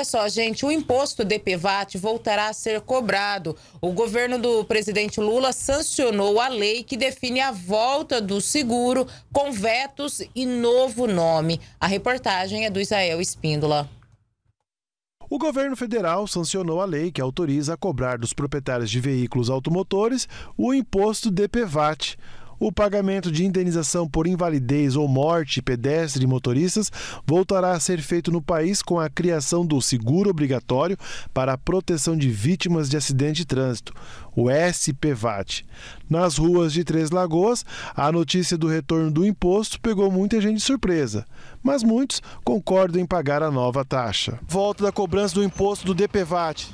Olha só, gente, o imposto DPVAT voltará a ser cobrado. O governo do presidente Lula sancionou a lei que define a volta do seguro com vetos e novo nome. A reportagem é do Israel Espíndola. O governo federal sancionou a lei que autoriza a cobrar dos proprietários de veículos automotores o imposto DPVAT o pagamento de indenização por invalidez ou morte pedestre e motoristas voltará a ser feito no país com a criação do seguro obrigatório para a proteção de vítimas de acidente de trânsito, o SPVAT. Nas ruas de Três Lagoas, a notícia do retorno do imposto pegou muita gente de surpresa, mas muitos concordam em pagar a nova taxa. Volta da cobrança do imposto do DPVAT.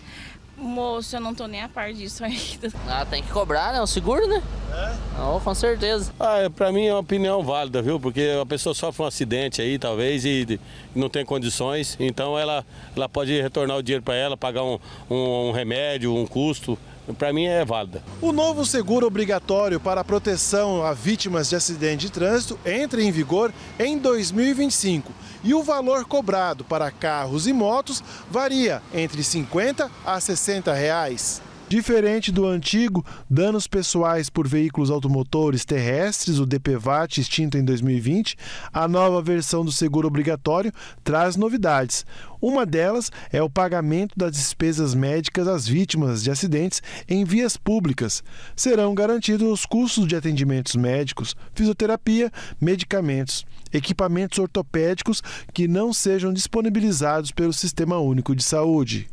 Moço, eu não tô nem a par disso ainda. Ah, tem que cobrar, né? O seguro, né? É? Oh, com certeza. Ah, é, pra mim é uma opinião válida, viu? Porque a pessoa sofre um acidente aí, talvez, e não tem condições. Então ela, ela pode retornar o dinheiro para ela, pagar um, um, um remédio, um custo para mim é válida. O novo seguro obrigatório para a proteção a vítimas de acidente de trânsito entra em vigor em 2025 e o valor cobrado para carros e motos varia entre 50 a 60 reais. Diferente do antigo, danos pessoais por veículos automotores terrestres, o DPVAT, extinto em 2020, a nova versão do seguro obrigatório traz novidades. Uma delas é o pagamento das despesas médicas às vítimas de acidentes em vias públicas. Serão garantidos os custos de atendimentos médicos, fisioterapia, medicamentos, equipamentos ortopédicos que não sejam disponibilizados pelo Sistema Único de Saúde.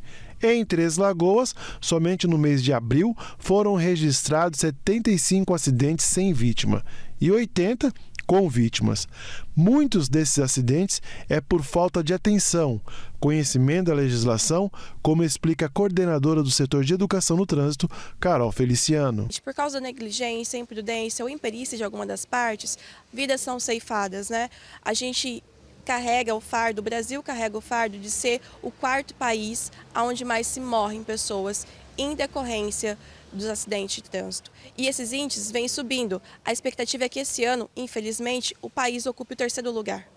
Em Três Lagoas, somente no mês de abril, foram registrados 75 acidentes sem vítima e 80 com vítimas. Muitos desses acidentes é por falta de atenção, conhecimento da legislação, como explica a coordenadora do setor de educação no trânsito, Carol Feliciano. Por causa da negligência, imprudência ou imperícia de alguma das partes, vidas são ceifadas, né? A gente carrega o fardo, o Brasil carrega o fardo de ser o quarto país onde mais se morrem pessoas em decorrência dos acidentes de trânsito. E esses índices vêm subindo. A expectativa é que esse ano, infelizmente, o país ocupe o terceiro lugar.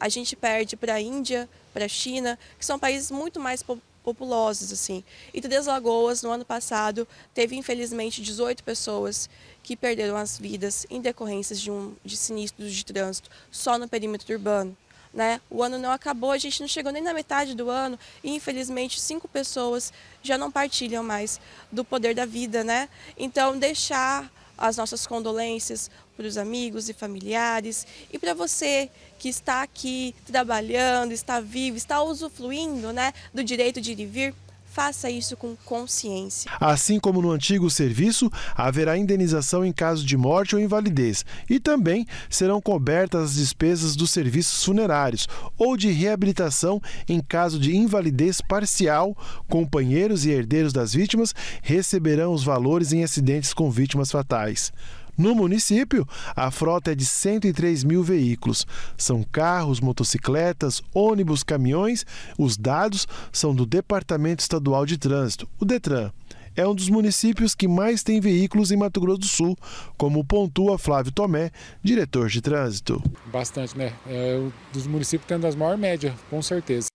A gente perde para a Índia, para a China, que são países muito mais populosos assim. E Três Lagoas, no ano passado, teve infelizmente 18 pessoas que perderam as vidas em decorrências de, um, de sinistros de trânsito só no perímetro urbano. Né? O ano não acabou, a gente não chegou nem na metade do ano e infelizmente cinco pessoas já não partilham mais do poder da vida, né? Então deixar as nossas condolências para os amigos e familiares e para você que está aqui trabalhando, está vivo, está usufruindo, né, do direito de ir e vir, faça isso com consciência. Assim como no antigo serviço, haverá indenização em caso de morte ou invalidez e também serão cobertas as despesas dos serviços funerários ou de reabilitação em caso de invalidez parcial. Companheiros e herdeiros das vítimas receberão os valores em acidentes com vítimas fatais. No município, a frota é de 103 mil veículos. São carros, motocicletas, ônibus, caminhões. Os dados são do Departamento Estadual de Trânsito, o DETRAN é um dos municípios que mais tem veículos em Mato Grosso do Sul, como pontua Flávio Tomé, diretor de trânsito. Bastante, né? É um dos municípios que tem das maiores médias, com certeza.